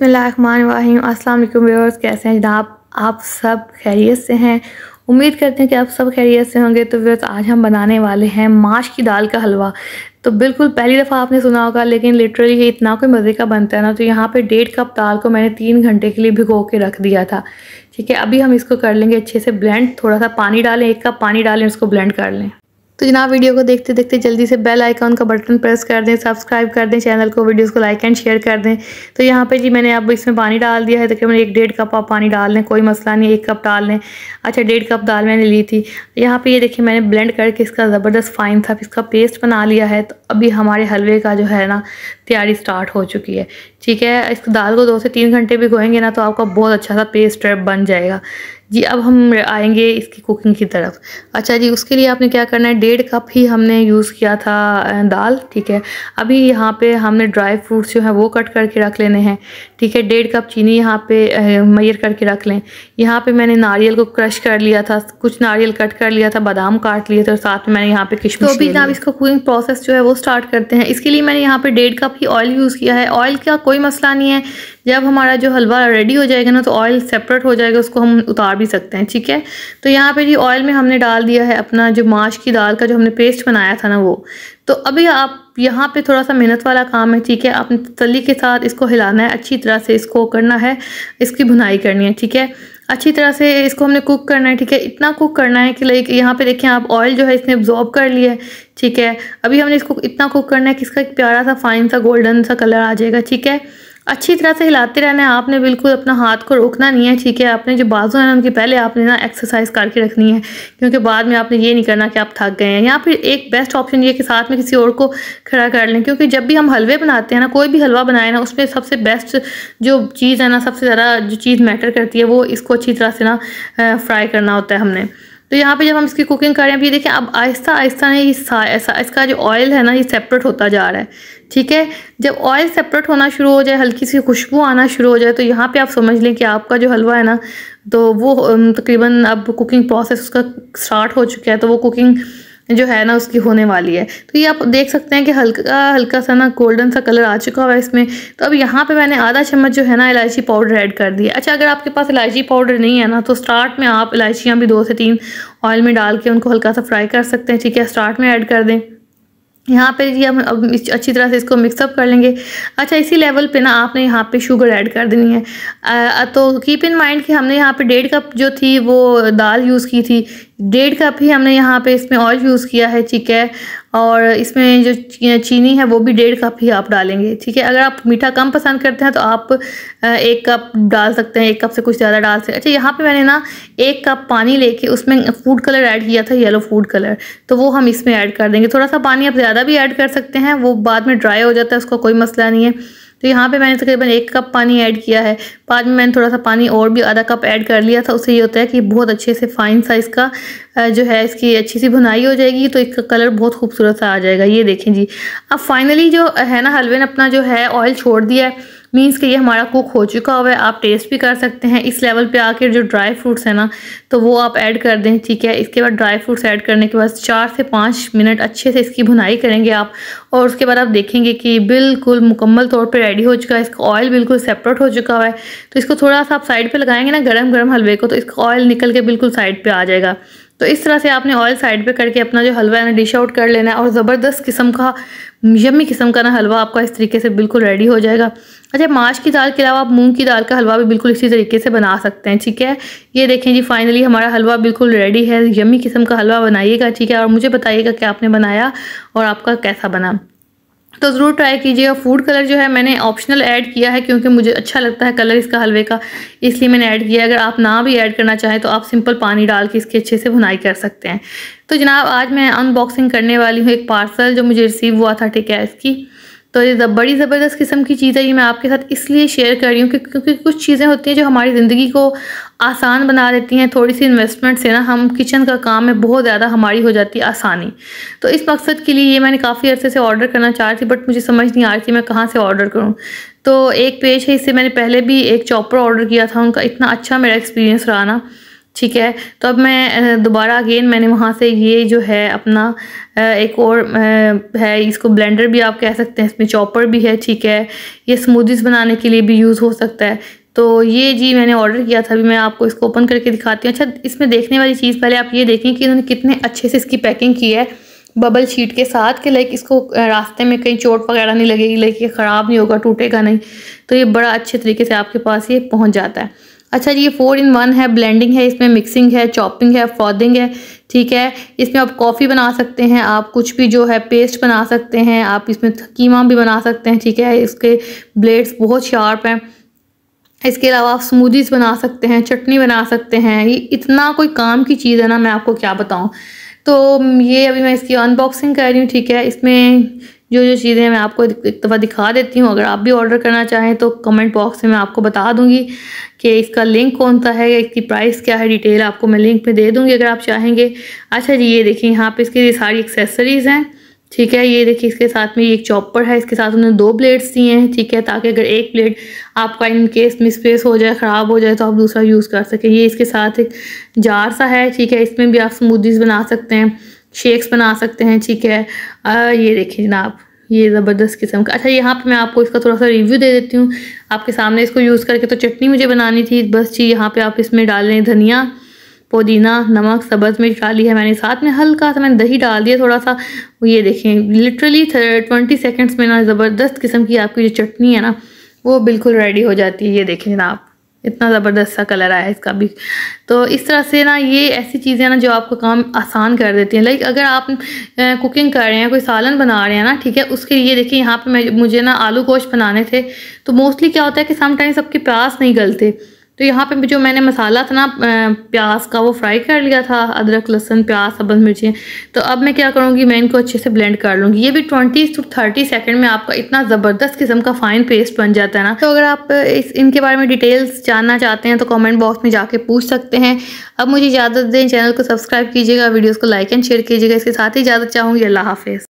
बिसमीम अस्सलाम व्यूअर्स कैसे हैं जनाब आप सब खैरियत से हैं उम्मीद करते हैं कि आप सब खैरियत से होंगे तो व्यूअर्स आज हम बनाने वाले हैं माश की दाल का हलवा तो बिल्कुल पहली दफ़ा आपने सुना होगा लेकिन लिटरली ये इतना कोई मज़े का बनता है ना तो यहाँ पे डेढ़ कप दाल को मैंने तीन घंटे के लिए भिगो के रख दिया था ठीक है अभी हम इसको कर लेंगे अच्छे से ब्लेंड थोड़ा सा पानी डालें एक कप पानी डालें उसको ब्लेंड कर लें तो जनाब वीडियो को देखते देखते जल्दी से बेल आइकॉन का बटन प्रेस कर दें सब्सक्राइब कर दें चैनल को वीडियोस को लाइक एंड शेयर कर दें तो यहाँ पे जी मैंने अब इसमें पानी डाल दिया है तकरीबन एक डेढ़ कप आप पानी डाल लें कोई मसला नहीं एक कप डाल लें अच्छा डेढ़ कप दाल मैंने ली थी यहाँ पर ये देखिए मैंने ब्लेंड करके इसका ज़बरदस्त फाइन था इसका पेस्ट बना लिया है तो अभी हमारे हलवे का जो है ना तैयारी स्टार्ट हो चुकी है ठीक है इस दाल को दो से तीन घंटे भी भिगोएंगे ना तो आपका बहुत अच्छा सा पेस्ट बन जाएगा जी अब हम आएंगे इसकी कुकिंग की तरफ अच्छा जी उसके लिए आपने क्या करना है डेढ़ कप ही हमने यूज़ किया था दाल ठीक है अभी यहाँ पे हमने ड्राई फ्रूट्स जो हैं वो कट करके रख लेने हैं ठीक है डेढ़ कप चीनी यहाँ पे मैयर करके रख लें यहाँ पे मैंने नारियल को क्रश कर लिया था कुछ नारियल कट कर लिया था बादाम काट लिए थे और साथ में मैंने यहाँ पे किशमिश तो अभी आप इसको कुकिंग प्रोसेस जो है वो स्टार्ट करते हैं इसके लिए मैंने यहाँ पे डेढ़ कप ही ऑयल यूज़ किया है ऑयल का कोई मसला नहीं है जब हमारा जो हलवा रेडी हो जाएगा ना तो ऑयल सेपरेट हो जाएगा उसको हम उतार भी सकते हैं ठीक है तो यहाँ पर जी ऑयल में हमने डाल दिया है अपना जो माश की दाल का जो हमने पेस्ट बनाया था ना वो तो अभी आप यहाँ पे थोड़ा सा मेहनत वाला काम है ठीक है आपने तली के साथ इसको हिलाना है अच्छी तरह से इसको करना है इसकी भुनाई करनी है ठीक है अच्छी तरह से इसको हमने कुक करना है ठीक है इतना कुक करना है कि लाइक यहाँ पे देखें आप ऑयल जो है इसने एब्जॉर्ब कर लिया है ठीक है अभी हमने इसको इतना कुक करना है कि इसका एक प्यारा सा फाइन सा गोल्डन सा कलर आ जाएगा ठीक है अच्छी तरह से हिलाते रहना है आपने बिल्कुल अपना हाथ को रोकना नहीं है ठीक है आपने जो बाजू है ना उनकी पहले आपने ना एक्सरसाइज करके रखनी है क्योंकि बाद में आपने ये नहीं करना कि आप थक गए हैं या फिर एक बेस्ट ऑप्शन ये कि साथ में किसी और को खड़ा कर लें क्योंकि जब भी हम हलवे बनाते हैं ना कोई भी हलवा बनाए ना उसमें सबसे बेस्ट जो चीज़ है ना सबसे ज़्यादा जो चीज़ मैटर करती है वो इसको अच्छी तरह से ना फ्राई करना होता है हमने तो यहाँ पे जब हम इसकी कुकिंग कर रहे अब ये देखें अब आहिस्ता आहिस्ता ने ऐसा इसका जो ऑयल है ना ये सेपरेट होता जा रहा है ठीक है जब ऑयल सेपरेट होना शुरू हो जाए हल्की सी खुशबू आना शुरू हो जाए तो यहाँ पे आप समझ लें कि आपका जो हलवा है ना तो वो तकरीबन अब कुकिंग प्रोसेस उसका स्टार्ट हो चुका है तो वो कुकिंग जो है ना उसकी होने वाली है तो ये आप देख सकते हैं कि हल्का हल्का सा ना गोल्डन सा कलर आ चुका हुआ है इसमें तो अब यहाँ पे मैंने आधा चम्मच जो है ना इलायची पाउडर ऐड कर दिया अच्छा अगर आपके पास इलायची पाउडर नहीं है ना तो स्टार्ट में आप इलायचियाँ भी दो से तीन ऑयल में डाल के उनको हल्का सा फ्राई कर सकते हैं ठीक है स्टार्ट में ऐड कर दें यहाँ पे हम अब अच्छी तरह से इसको मिक्सअप कर लेंगे अच्छा इसी लेवल पे ना आपने यहाँ पे शुगर ऐड कर देनी है आ, तो कीप इन माइंड कि हमने यहाँ पे डेढ़ कप जो थी वो दाल यूज़ की थी डेढ़ कप ही हमने यहाँ पे इसमें ऑयल यूज़ किया है ठीक है और इसमें जो चीनी है वो भी डेढ़ कप ही आप डालेंगे ठीक है अगर आप मीठा कम पसंद करते हैं तो आप एक कप डाल सकते हैं एक कप से कुछ ज़्यादा डाल सकते हैं अच्छा यहाँ पे मैंने ना एक कप पानी लेके उसमें फूड कलर ऐड किया था येलो फूड कलर तो वो हम इसमें ऐड कर देंगे थोड़ा सा पानी आप ज़्यादा भी ऐड कर सकते हैं वो बाद में ड्राई हो जाता है उसका कोई मसला नहीं है तो यहाँ पे मैंने तकरीबन एक कप पानी ऐड किया है बाद में मैंने थोड़ा सा पानी और भी आधा कप ऐड कर लिया था उससे ये होता है कि बहुत अच्छे से फाइन साइज़ का जो है इसकी अच्छी सी भुनाई हो जाएगी तो इसका कलर बहुत खूबसूरत सा आ जाएगा ये देखें जी अब फाइनली जो है ना हलवे ने अपना जो है ऑयल छोड़ दिया है मीन्स कि ये हमारा कुक हो चुका हुआ है आप टेस्ट भी कर सकते हैं इस लेवल पे आकर जो ड्राई फ्रूट्स हैं ना तो वो आप ऐड कर दें ठीक है इसके बाद ड्राई फ्रूट्स ऐड करने के बाद चार से पाँच मिनट अच्छे से इसकी भुनाई करेंगे आप और उसके बाद आप देखेंगे कि बिल्कुल मुकम्मल तौर पर रेडी हो चुका है इसका ऑयल बिल्कुल सेपरेट हो चुका हुआ है तो इसको थोड़ा सा आप साइड पर लगाएंगे ना गर्म गर्म हलवे को तो इसका ऑयल निकल के बिल्कुल साइड पर आ जाएगा तो इस तरह से आपने ऑयल साइड पे करके अपना जो हलवा है ना डिश आउट कर लेना है और ज़बरदस्त किस्म का यमी किस्म का ना हलवा आपका इस तरीके से बिल्कुल रेडी हो जाएगा अच्छा माश की दाल के अलावा आप मूंग की दाल का हलवा भी बिल्कुल इसी तरीके से बना सकते हैं ठीक है ये देखें जी फाइनली हमारा हलवा बिल्कुल रेडी है यमी किस्म का हलवा बनाइएगा ठीक है और मुझे बताइएगा कि आपने बनाया और आपका कैसा बना तो ज़रूर ट्राई कीजिएगा फूड कलर जो है मैंने ऑप्शनल ऐड किया है क्योंकि मुझे अच्छा लगता है कलर इसका हलवे का इसलिए मैंने ऐड किया अगर आप ना भी ऐड करना चाहें तो आप सिंपल पानी डाल के इसके अच्छे से भुनाई कर सकते हैं तो जनाब आज मैं अनबॉक्सिंग करने वाली हूँ एक पार्सल जो मुझे रिसीव हुआ था ठीक है इसकी तो ये बड़ी ज़बरदस्त किस्म की चीज़ है ये मैं आपके साथ इसलिए शेयर कर रही हूँ क्योंकि कुछ चीज़ें होती हैं जो हमारी ज़िंदगी को आसान बना देती हैं थोड़ी सी इन्वेस्टमेंट से ना हम किचन का काम है बहुत ज़्यादा हमारी हो जाती है आसानी तो इस मकसद के लिए ये मैंने काफ़ी अरसे से ऑर्डर करना चाह रही थी बट मुझे समझ नहीं आ रही थी मैं कहाँ से ऑर्डर करूँ तो एक पेज है इससे मैंने पहले भी एक चॉपर ऑर्डर किया था उनका इतना अच्छा मेरा एक्सपीरियंस रहा ना ठीक है तो अब मैं दोबारा अगेन मैंने वहाँ से ये जो है अपना एक और है इसको ब्लेंडर भी आप कह सकते हैं इसमें चॉपर भी है ठीक है ये स्मूदीज़ बनाने के लिए भी यूज़ हो सकता है तो ये जी मैंने ऑर्डर किया था अभी मैं आपको इसको ओपन करके दिखाती हूँ अच्छा इसमें देखने वाली चीज़ पहले आप ये देखें कि इन्होंने कितने अच्छे से इसकी पैकिंग की है बबल शीट के साथ कि लाइक इसको रास्ते में कहीं चोट वगैरह नहीं लगेगी लाइक ये ख़राब नहीं होगा टूटेगा नहीं तो ये बड़ा अच्छे तरीके से आपके पास ये पहुँच जाता है अच्छा ये फोर इन वन है ब्लेंडिंग है इसमें मिक्सिंग है चॉपिंग है फॉदिंग है ठीक है इसमें आप कॉफ़ी बना सकते हैं आप कुछ भी जो है पेस्ट बना सकते हैं आप इसमें कीमा भी बना सकते हैं ठीक है इसके ब्लेड्स बहुत शार्प हैं इसके अलावा आप स्मूदीज़ बना सकते हैं चटनी बना सकते हैं ये इतना कोई काम की चीज़ है ना मैं आपको क्या बताऊँ तो ये अभी मैं इसकी अनबॉक्सिंग कर रही हूँ ठीक है इसमें जो जो चीज़ें मैं आपको एक दफ़ा दिखा देती हूँ अगर आप भी ऑर्डर करना चाहें तो कमेंट बॉक्स में मैं आपको बता दूँगी कि इसका लिंक कौन सा है इसकी प्राइस क्या है डिटेल आपको मैं लिंक में दे दूँगी अगर आप चाहेंगे अच्छा जी ये देखिए यहाँ पर लिए सारी एक्सेसरीज़ हैं ठीक है ये देखिए इसके साथ में ये एक चॉपर है इसके साथ उन्होंने दो प्लेट्स दिए हैं ठीक है ताकि अगर एक प्लेट आपका इन केस मिसप्लेस हो जाए ख़राब हो जाए तो आप दूसरा यूज़ कर सकें ये इसके साथ एक जार सा है ठीक है इसमें भी आप स्मूदीज़ बना सकते हैं शेक्स बना सकते हैं ठीक है आ, ये देखिए जनाब ये ज़बरदस्त किस्म का अच्छा यहाँ पे मैं आपको इसका थोड़ा सा रिव्यू दे देती हूँ आपके सामने इसको यूज़ करके तो चटनी मुझे बनानी थी बस जी यहाँ पे आप इसमें डाल लें धनिया पुदीना नमक सब्ज़ मिर्च डाली है मैंने साथ में हल्का सा मैंने दही डाल दिया थोड़ा सा ये देखें लिटरली ट्वेंटी सेकेंड्स में ना ज़बरदस्त किस्म की आपकी जो चटनी है ना वो बिल्कुल रेडी हो जाती है ये देखें जनाब इतना ज़बरदस्त सा कलर आया है इसका भी तो इस तरह से ना ये ऐसी चीज़ें ना जो आपका काम आसान कर देती हैं लाइक अगर आप कुकिंग कर रहे हैं कोई सालन बना रहे हैं ना ठीक है उसके लिए देखिए यहाँ पे मुझे ना आलू गोश्त बनाने थे तो मोस्टली क्या होता है कि समटाइम्स आपके प्यास नहीं गलते तो यहाँ पे जो मैंने मसाला था ना प्याज का वो फ्राई कर लिया था अदरक लहसुन प्याज सब्ज़ मिर्चें तो अब मैं क्या करूँगी मैं इनको अच्छे से ब्लेंड कर लूँगी ये भी ट्वेंटी टू थर्टी सेकेंड में आपका इतना ज़बरदस्त किस्म का फाइन पेस्ट बन जाता है ना तो अगर आप इस इनके बारे में डिटेल्स जानना चाहते हैं तो कॉमेंट बॉक्स में जाके पूछ सकते हैं अब मुझे इजाज़त दें चैनल को सब्सक्राइब कीजिएगा वीडियोज़ को लाइक एंड शेयर कीजिएगा इसके साथ ही इजाज़त चाहूँगी अल्लाह हाफ़